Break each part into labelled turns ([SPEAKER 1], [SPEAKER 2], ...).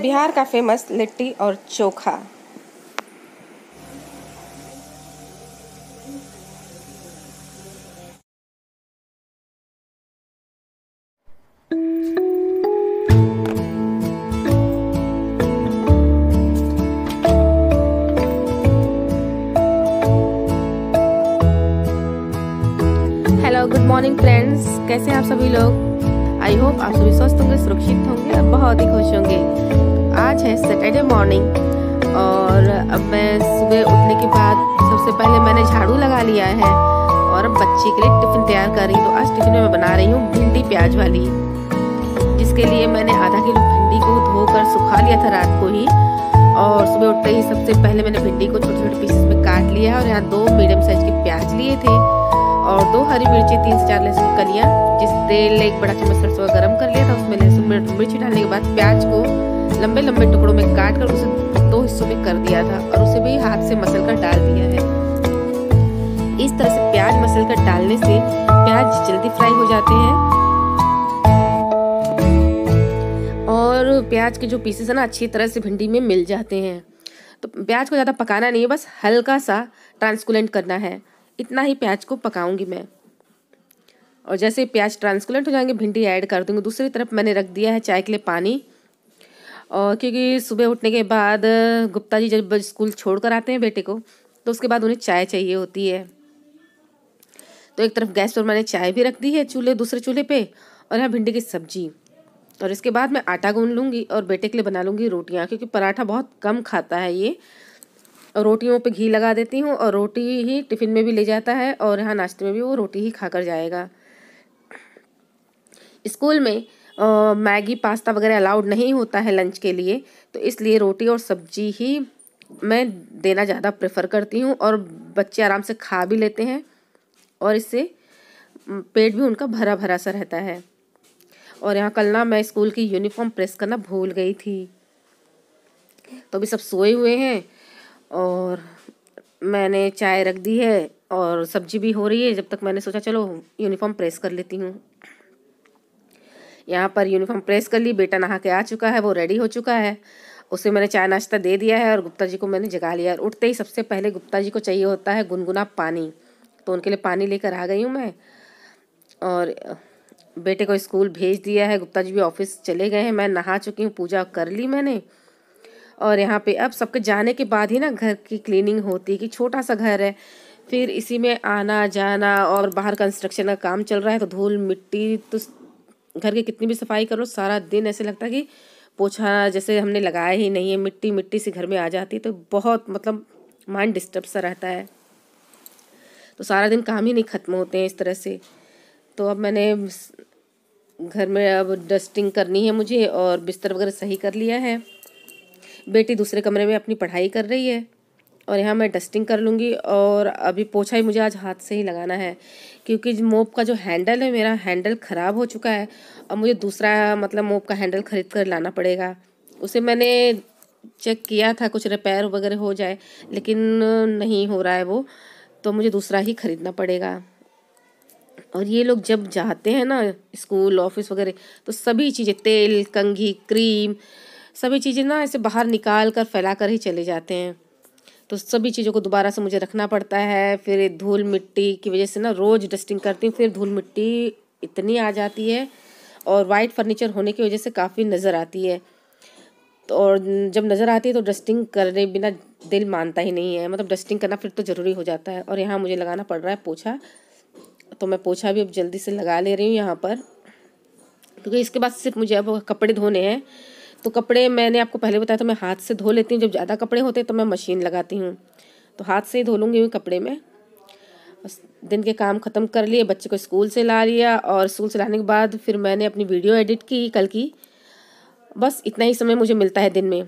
[SPEAKER 1] बिहार का फेमस लिट्टी और chokha hello good morning friends कैसे हैं आप सभी लोग आई होप आप सभी स्वस्थ होंगे सुरक्षित होंगे और बहुत ही खुश होंगे आज है सैटरडे मॉर्निंग और अब मैं सुबह उठने के बाद सबसे पहले मैंने झाड़ू लगा लिया है और अब बच्चे के लिए टिफ़िन तैयार कर रही हूँ तो आज टिफ़िन में मैं बना रही हूँ भिंडी प्याज वाली जिसके लिए मैंने आधा किलो भिंडी को धोकर सुखा लिया था रात को ही और सुबह उठते ही सबसे पहले मैंने भिंडी को छोटे छोटे पीसेस में काट लिया है और यहाँ दो मीडियम साइज के प्याज लिए थे और दो हरी मिर्ची तीन से चार लहसुन कलियाँ जिस तेल ले एक बड़ा चम्मच अच्छा सरसों का गर्म कर लिया था उसमें लहसुन मिर्ची डालने के बाद प्याज को लंबे लंबे टुकड़ों में काट कर उसे दो हिस्सों में कर दिया था और उसे भी हाथ से मसल कर डाल दिया है इस तरह से प्याज मसल कर डालने से प्याज जल्दी फ्राई हो जाते हैं और प्याज के जो पीसेस है ना अच्छी तरह से भिंडी में मिल जाते हैं तो प्याज को ज़्यादा पकाना नहीं है बस हल्का सा ट्रांसकुलेंट करना है इतना ही प्याज को पकाऊंगी मैं और जैसे प्याज ट्रांसकुलेंट हो जाएंगे भिंडी ऐड कर दूंगी दूसरी तरफ मैंने रख दिया है चाय के लिए पानी और क्योंकि सुबह उठने के बाद गुप्ता जी जब स्कूल छोड़ कर आते हैं बेटे को तो उसके बाद उन्हें चाय चाहिए होती है तो एक तरफ गैस पर मैंने चाय भी रख दी है चूल्हे दूसरे चूल्हे पे और यहाँ भिंडी की सब्जी और इसके बाद मैं आटा गून लूँगी और बेटे के लिए बना लूँगी रोटियाँ क्योंकि पराठा बहुत कम खाता है ये रोटियों पे घी लगा देती हूँ और रोटी ही टिफ़िन में भी ले जाता है और यहाँ नाश्ते में भी वो रोटी ही खा कर जाएगा स्कूल में मैगी पास्ता वगैरह अलाउड नहीं होता है लंच के लिए तो इसलिए रोटी और सब्जी ही मैं देना ज़्यादा प्रेफर करती हूँ और बच्चे आराम से खा भी लेते हैं और इससे पेट भी उनका भरा भरा सा रहता है और यहाँ कल ना मैं स्कूल की यूनिफॉर्म प्रेस करना भूल गई थी तो अभी सब सोए हुए हैं और मैंने चाय रख दी है और सब्जी भी हो रही है जब तक मैंने सोचा चलो यूनिफॉर्म प्रेस कर लेती हूँ यहाँ पर यूनिफॉर्म प्रेस कर ली बेटा नहा के आ चुका है वो रेडी हो चुका है उसे मैंने चाय नाश्ता दे दिया है और गुप्ता जी को मैंने जगा लिया और उठते ही सबसे पहले गुप्ता जी को चाहिए होता है गुनगुना पानी तो उनके लिए पानी लेकर आ गई हूँ मैं और बेटे को स्कूल भेज दिया है गुप्ता जी भी ऑफिस चले गए हैं मैं नहा चुकी हूँ पूजा कर ली मैंने और यहाँ पे अब सबके जाने के बाद ही ना घर की क्लीनिंग होती है कि छोटा सा घर है फिर इसी में आना जाना और बाहर कंस्ट्रक्शन का काम चल रहा है तो धूल मिट्टी तो घर की कितनी भी सफाई करो सारा दिन ऐसे लगता है कि पोछा जैसे हमने लगाया ही नहीं है मिट्टी मिट्टी से घर में आ जाती है तो बहुत मतलब माइंड डिस्टर्ब सा रहता है तो सारा दिन काम ही नहीं ख़त्म होते हैं इस तरह से तो अब मैंने घर में अब डस्टिंग करनी है मुझे और बिस्तर वगैरह सही कर लिया है बेटी दूसरे कमरे में अपनी पढ़ाई कर रही है और यहाँ मैं डस्टिंग कर लूँगी और अभी पोछा ही मुझे आज हाथ से ही लगाना है क्योंकि मोप का जो हैंडल है मेरा हैंडल ख़राब हो चुका है और मुझे दूसरा मतलब मोप का हैंडल ख़रीद कर लाना पड़ेगा उसे मैंने चेक किया था कुछ रिपेयर वगैरह हो जाए लेकिन नहीं हो रहा है वो तो मुझे दूसरा ही ख़रीदना पड़ेगा और ये लोग जब जाते हैं ना स्कूल ऑफिस वगैरह तो सभी चीज़ें तेल कंघी क्रीम सभी चीज़ें ना ऐसे बाहर निकाल कर फैला कर ही चले जाते हैं तो सभी चीज़ों को दोबारा से मुझे रखना पड़ता है फिर धूल मिट्टी की वजह से ना रोज़ डस्टिंग करती हूँ फिर धूल मिट्टी इतनी आ जाती है और वाइट फर्नीचर होने की वजह से काफ़ी नज़र आती है तो और जब नज़र आती है तो डस्टिंग करने बिना दिल मानता ही नहीं है मतलब डस्टिंग करना फिर तो ज़रूरी हो जाता है और यहाँ मुझे लगाना पड़ रहा है पोछा तो मैं पोछा भी अब जल्दी से लगा ले रही हूँ यहाँ पर क्योंकि इसके बाद सिर्फ मुझे अब कपड़े धोने हैं तो कपड़े मैंने आपको पहले बताया था मैं हाथ से धो लेती हूँ जब ज़्यादा कपड़े होते हैं तो मैं मशीन लगाती हूँ तो हाथ से ही धो लूँगी कपड़े में बस दिन के काम ख़त्म कर लिए बच्चे को स्कूल से ला लिया और स्कूल से लाने के बाद फिर मैंने अपनी वीडियो एडिट की कल की बस इतना ही समय मुझे मिलता है दिन में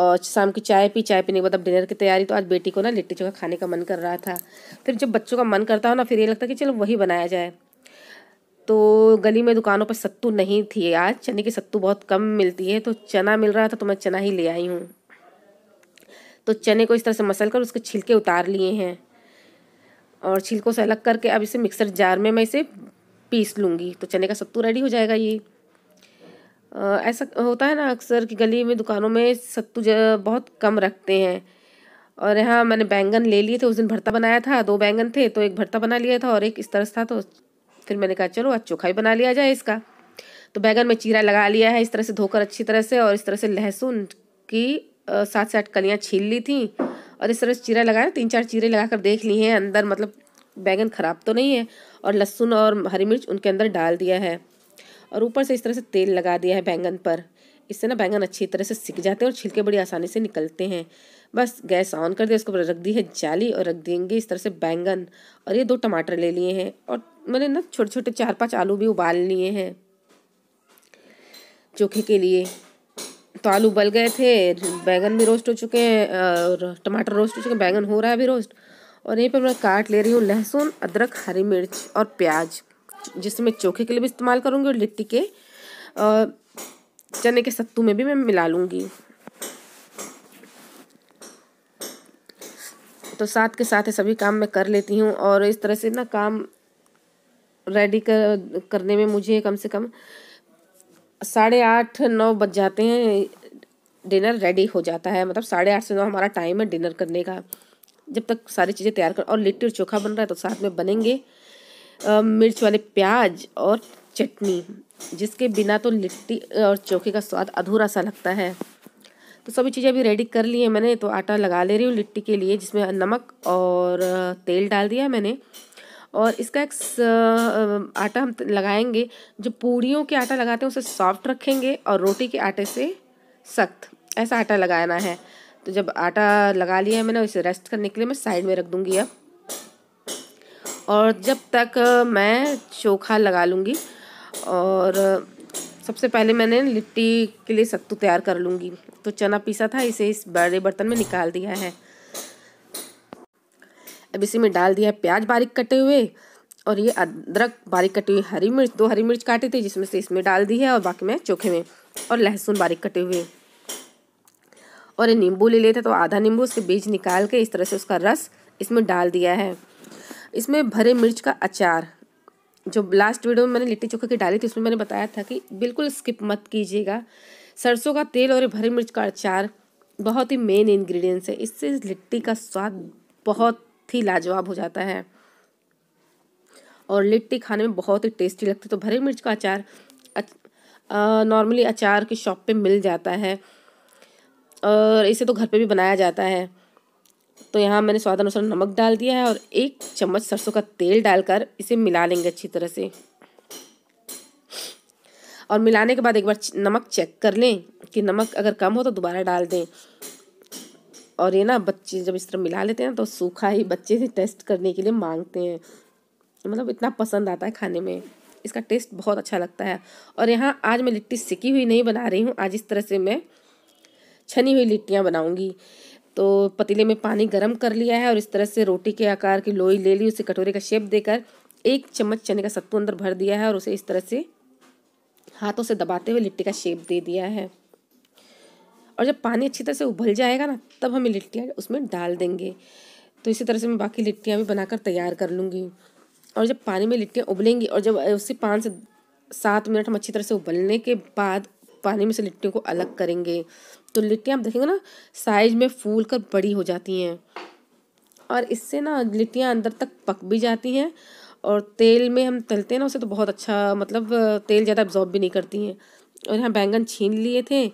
[SPEAKER 1] और शाम की चाय पी चाय पीने के बाद अब डिनर की तैयारी तो आज बेटी को ना लिट्टी चोखा खाने का मन कर रहा था फिर जब बच्चों का मन करता हो ना फिर ये लगता है कि चलो वही बनाया जाए तो गली में दुकानों पर सत्तू नहीं थी आज चने की सत्तू बहुत कम मिलती है तो चना मिल रहा था तो मैं चना ही ले आई हूँ तो चने को इस तरह से मसल कर उसके छिलके उतार लिए हैं और छिलकों से अलग करके अब इसे मिक्सर जार में मैं इसे पीस लूँगी तो चने का सत्तू रेडी हो जाएगा ये ऐसा होता है ना अक्सर कि गली में दुकानों में सत्तू बहुत कम रखते हैं और यहाँ मैंने बैंगन ले लिए थे उस दिन भरता बनाया था दो बैंगन थे तो एक भरता बना लिया था और एक इस तरह था तो फिर मैंने कहा चलो आज चोखा भी बना लिया जाए इसका तो बैगन में चीरा लगा लिया है इस तरह से धोकर अच्छी तरह से और इस तरह से लहसुन की सात से आठ कलियाँ छील ली थी और इस तरह से चीरा लगाया तीन चार चीरे लगाकर देख ली हैं अंदर मतलब बैगन ख़राब तो नहीं है और लहसुन और हरी मिर्च उनके अंदर डाल दिया है और ऊपर से इस तरह से तेल लगा दिया है बैंगन पर इससे ना बैंगन अच्छी तरह से सिक जाते हैं और छिलके बड़ी आसानी से निकलते हैं बस गैस ऑन कर दिया उसके ऊपर रख दी है जाली और रख देंगे इस तरह से बैंगन और ये दो टमाटर ले लिए हैं और मैंने ना छोटे छोटे चार पांच आलू भी उबाल लिए हैं चोखे के लिए तो आलू उबल गए थे बैंगन भी रोस्ट हो चुके हैं और टमाटर रोस्ट हो चुके हैं बैंगन हो रहा है अभी रोस्ट और यहीं पर मैं काट ले रही हूँ लहसुन अदरक हरी मिर्च और प्याज जिससे मैं चोखे के लिए भी इस्तेमाल करूँगी और लिट्टी के चने के सत्तू में भी मैं मिला लूँगी तो साथ के साथ ये सभी काम मैं कर लेती हूँ और इस तरह से ना काम रेडी कर करने में मुझे कम से कम साढ़े आठ नौ बज जाते हैं डिनर रेडी हो जाता है मतलब साढ़े आठ से नौ हमारा टाइम है डिनर करने का जब तक सारी चीज़ें तैयार कर और लिट्टी और चोखा बन रहा है तो साथ में बनेंगे आ, मिर्च वाले प्याज और चटनी जिसके बिना तो लिट्टी और चोखे का स्वाद अधूरा सा लगता है तो सभी चीज़ें अभी रेडी कर ली है मैंने तो आटा लगा ले रही हूँ लिट्टी के लिए जिसमें नमक और तेल डाल दिया मैंने और इसका एक आटा हम लगाएंगे जो पूड़ियों के आटा लगाते हैं उसे सॉफ्ट रखेंगे और रोटी के आटे से सख्त ऐसा आटा लगाना है तो जब आटा लगा लिया है मैंने इसे रेस्ट करने के लिए मैं साइड में रख दूँगी अब और जब तक मैं चोखा लगा लूँगी और सबसे पहले मैंने लिट्टी के लिए सत्तू तैयार कर लूँगी तो चना पीसा था इसे इस बड़े बर्तन में निकाल दिया है अब इसी में डाल दिया है प्याज बारीक कटे हुए और ये अदरक बारीक कटी हुई हरी मिर्च दो हरी मिर्च काटे थे जिसमें से इसमें डाल दी है और बाकी में चोखे में और लहसुन बारीक कटे हुए और ये नींबू ले लेते तो आधा नींबू उसके बीज निकाल के इस तरह से उसका रस इसमें डाल दिया है इसमें भरे मिर्च का अचार जो लास्ट वीडियो में मैंने लिट्टी चोखे की डाली थी उसमें मैंने बताया था कि बिल्कुल स्किप मत कीजिएगा सरसों का तेल और ये भरे मिर्च का अचार बहुत ही मेन इन्ग्रीडियंट्स है इससे लिट्टी का स्वाद बहुत ही लाजवाब हो जाता है और लिट्टी खाने में बहुत ही टेस्टी लगती है तो भरे मिर्च का अचार नॉर्मली अचार की शॉप पे मिल जाता है और इसे तो घर पे भी बनाया जाता है तो यहाँ मैंने स्वाद अनुसार नमक डाल दिया है और एक चम्मच सरसों का तेल डालकर इसे मिला लेंगे अच्छी तरह से और मिलाने के बाद एक बार नमक चेक कर लें कि नमक अगर कम हो तो दोबारा डाल दें और ये ना बच्चे जब इस तरह मिला लेते हैं तो सूखा ही बच्चे से टेस्ट करने के लिए मांगते हैं मतलब इतना पसंद आता है खाने में इसका टेस्ट बहुत अच्छा लगता है और यहाँ आज मैं लिट्टी सिकी हुई नहीं बना रही हूँ आज इस तरह से मैं छनी हुई लिट्टियाँ बनाऊँगी तो पतीले में पानी गर्म कर लिया है और इस तरह से रोटी के आकार की लोई ले ली उसे कटोरे का शेप देकर एक चम्मच चने का सत्तू अंदर भर दिया है और उसे इस तरह से हाथों से दबाते हुए लिट्टी का शेप दे दिया है और जब पानी अच्छी तरह से उबल जाएगा ना तब हमें लिट्टियाँ उसमें डाल देंगे तो इसी तरह से मैं बाकी लिट्टियाँ भी बनाकर तैयार कर लूँगी और जब पानी में लिट्टियाँ उबलेंगी और जब उससे पाँच से सात मिनट हम अच्छी तरह से उबलने के बाद पानी में से लिट्टियों को अलग करेंगे तो लिट्टियाँ आप देखेंगे ना साइज में फूल कर बड़ी हो जाती हैं और इससे ना लिट्टियाँ अंदर तक पक भी जाती हैं और तेल में हम तलते हैं ना उसे तो बहुत अच्छा मतलब तेल ज़्यादा एब्जॉर्ब भी नहीं करती हैं और यहाँ बैंगन छीन लिए थे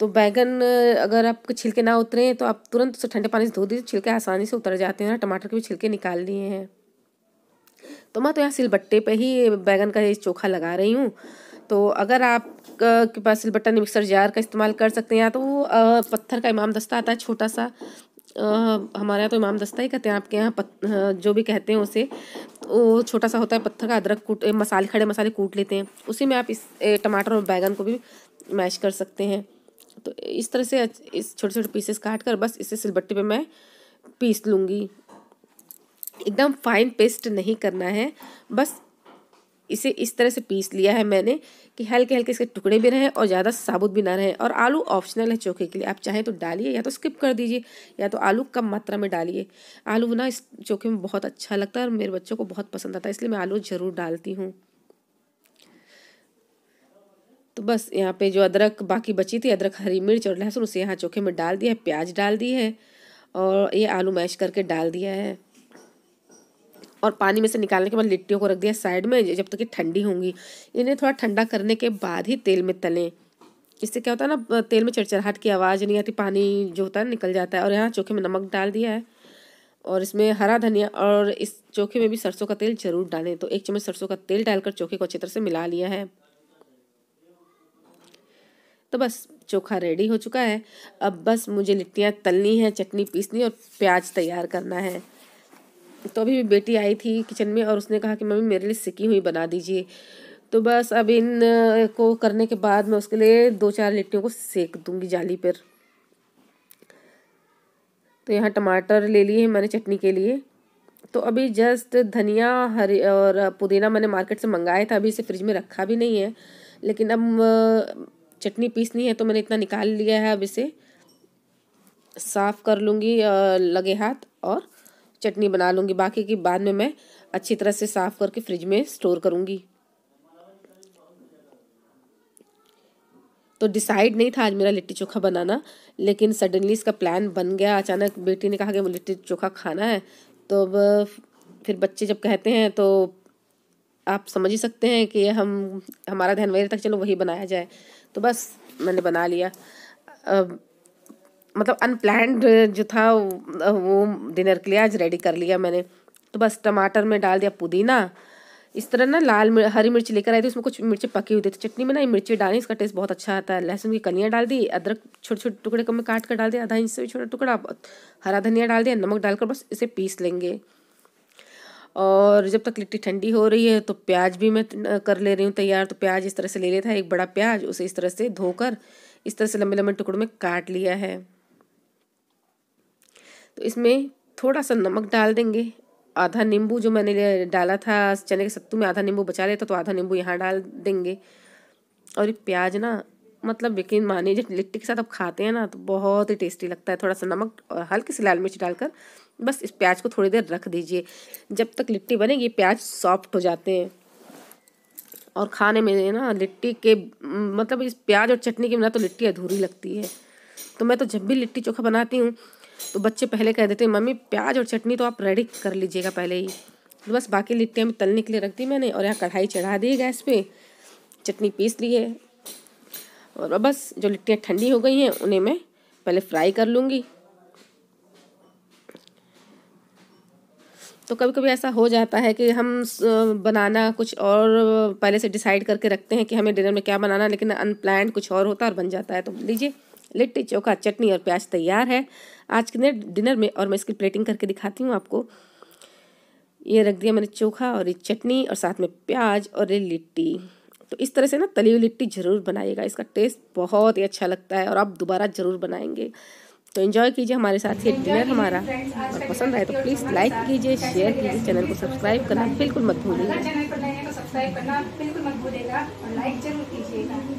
[SPEAKER 1] तो बैगन अगर आप छिलके ना उतरे तो आप तुरंत उसे ठंडे पानी से धो दीजिए छिलके आसानी से उतर जाते हैं टमाटर के भी छिलके निकाल लिए हैं तो मैं तो यहाँ सिलबट्टे पे ही बैगन का ये चोखा लगा रही हूँ तो अगर आप के पास सिलबट्टा नहीं मिक्सर जार का इस्तेमाल कर सकते हैं या तो वो पत्थर का इमाम दस्ता आता है छोटा सा हमारे यहाँ तो इमाम दस्ता ही कहते हैं आपके यहाँ जो भी कहते हैं उसे वो छोटा सा होता है पत्थर का अदरक कूट मसाले खड़े मसाले कूट लेते हैं उसी में आप इस टमाटर और बैगन को भी मैश कर सकते हैं तो इस तरह से इस छोटे छोटे पीसेस काट कर बस इसे सिलबट्टे पे मैं पीस लूँगी एकदम फाइन पेस्ट नहीं करना है बस इसे इस तरह से पीस लिया है मैंने कि हल्के हल्के इसके टुकड़े भी रहें और ज़्यादा साबुत भी ना रहें और आलू ऑप्शनल है चोखे के लिए आप चाहें तो डालिए या तो स्किप कर दीजिए या तो आलू कम मात्रा में डालिए आलू ना इस चोखे में बहुत अच्छा लगता है और मेरे बच्चों को बहुत पसंद आता है इसलिए मैं आलू ज़रूर डालती हूँ बस यहाँ पे जो अदरक बाकी बची थी अदरक हरी मिर्च और लहसुन उसे यहाँ चोखे में डाल दिया है प्याज डाल दी है और ये आलू मैश करके डाल दिया है और पानी में से निकालने के बाद लिट्टियों को रख दिया साइड में जब तक कि ठंडी होंगी इन्हें थोड़ा ठंडा करने के बाद ही तेल में तलें इससे क्या होता है ना तेल में चढ़चड़ाहट की आवाज़ नहीं आती पानी जो होता है निकल जाता है और यहाँ चोखे में नमक डाल दिया है और इसमें हरा धनिया और इस चोखे में भी सरसों का तेल जरूर डालें तो एक चम्मच सरसों का तेल डालकर चोखे को अच्छी तरह से मिला लिया है तो बस चोखा रेडी हो चुका है अब बस मुझे लिट्टियाँ तलनी हैं चटनी पीसनी और प्याज तैयार करना है तो अभी बेटी आई थी किचन में और उसने कहा कि मम्मी मेरे लिए सिकी हुई बना दीजिए तो बस अब इन को करने के बाद मैं उसके लिए दो चार लिट्टियों को सेक दूंगी जाली पर तो यहाँ टमाटर ले लिए हैं मैंने चटनी के लिए तो अभी जस्ट धनिया हरी और पुदीना मैंने मार्केट से मंगाया था अभी इसे फ्रिज में रखा भी नहीं है लेकिन अब चटनी पीसनी है तो मैंने इतना निकाल लिया है अब इसे साफ़ कर लूँगी लगे हाथ और चटनी बना लूँगी बाकी की बाद में मैं अच्छी तरह से साफ़ करके फ्रिज में स्टोर करूँगी तो डिसाइड नहीं था आज मेरा लिट्टी चोखा बनाना लेकिन सडनली इसका प्लान बन गया अचानक बेटी ने कहा कि मुझे लिट्टी चोखा खाना है तो अब फिर बच्चे जब कहते हैं तो आप समझ ही सकते हैं कि हम हमारा ध्यान मेरे तक चलो वही बनाया जाए तो बस मैंने बना लिया आ, मतलब अनप्लैंड जो था वो डिनर के लिए आज रेडी कर लिया मैंने तो बस टमाटर में डाल दिया पुदीना इस तरह ना लाल मिर, हरी मिर्च लेकर आई थी उसमें कुछ मिर्ची पकी हुई थी तो चटनी में ना मिर्ची डाली इसका टेस्ट बहुत अच्छा आता है लहसुन की कलियाँ डाल दी अदरक छोटे छोटे टुकड़े कम में काट कर डाल दिया आधा इंच से भी छोटा टुकड़ा हरा धनिया डाल दिया नमक डालकर बस इसे पीस लेंगे और जब तक लिट्टी ठंडी हो रही है तो प्याज भी मैं कर ले रही हूँ तैयार तो प्याज इस तरह से ले लिया था एक बड़ा प्याज उसे इस तरह से धोकर इस तरह से लंबे लंबे टुकड़ों में काट लिया है तो इसमें थोड़ा सा नमक डाल देंगे आधा नींबू जो मैंने डाला था चने के सत्तू में आधा नींबू बचा लेता तो आधा नींबू यहाँ डाल देंगे और ये प्याज ना मतलब यकीन मानिए जब लिट्टी के साथ आप खाते हैं ना तो बहुत ही टेस्टी लगता है थोड़ा सा नमक और हल्की सी लाल मिर्च डालकर बस इस प्याज को थोड़ी देर रख दीजिए जब तक लिट्टी बनेगी प्याज सॉफ्ट हो जाते हैं और खाने में ना लिट्टी के मतलब इस प्याज और चटनी के बिना तो लिट्टी अधूरी लगती है तो मैं तो जब भी लिट्टी चोखा बनाती हूँ तो बच्चे पहले कह देते हैं मम्मी प्याज और चटनी तो आप रेडी कर लीजिएगा पहले ही तो बस बाकी लिट्टियाँ भी तलने के लिए रख दी मैंने और यहाँ कढ़ाई चढ़ा दी गैस पे चटनी पीस ली है और बस जो लिट्टियाँ ठंडी हो गई हैं उन्हें मैं पहले फ्राई कर लूँगी तो कभी कभी ऐसा हो जाता है कि हम बनाना कुछ और पहले से डिसाइड करके रखते हैं कि हमें डिनर में क्या बनाना लेकिन अनप्लान कुछ और होता है और बन जाता है तो लीजिए लिट्टी चोखा चटनी और प्याज तैयार है आज के डिनर में और मैं इसकी प्लेटिंग करके दिखाती हूँ आपको ये रख दिया मैंने चोखा और ये चटनी और साथ में प्याज और ये लिट्टी तो इस तरह से ना तली हुई लिट्टी ज़रूर बनाइएगा इसका टेस्ट बहुत ही अच्छा लगता है और आप दोबारा ज़रूर बनाएंगे तो इन्जॉय कीजिए हमारे साथ ये डिनर हमारा और पसंद आए तो प्लीज़ लाइक कीजिए शेयर कीजिए चैनल को सब्सक्राइब करना बिल्कुल मत भूलिए चैनल सब्सक्राइब करना बिल्कुल मत भूलिएगा और लाइक जरूर कीजिएगा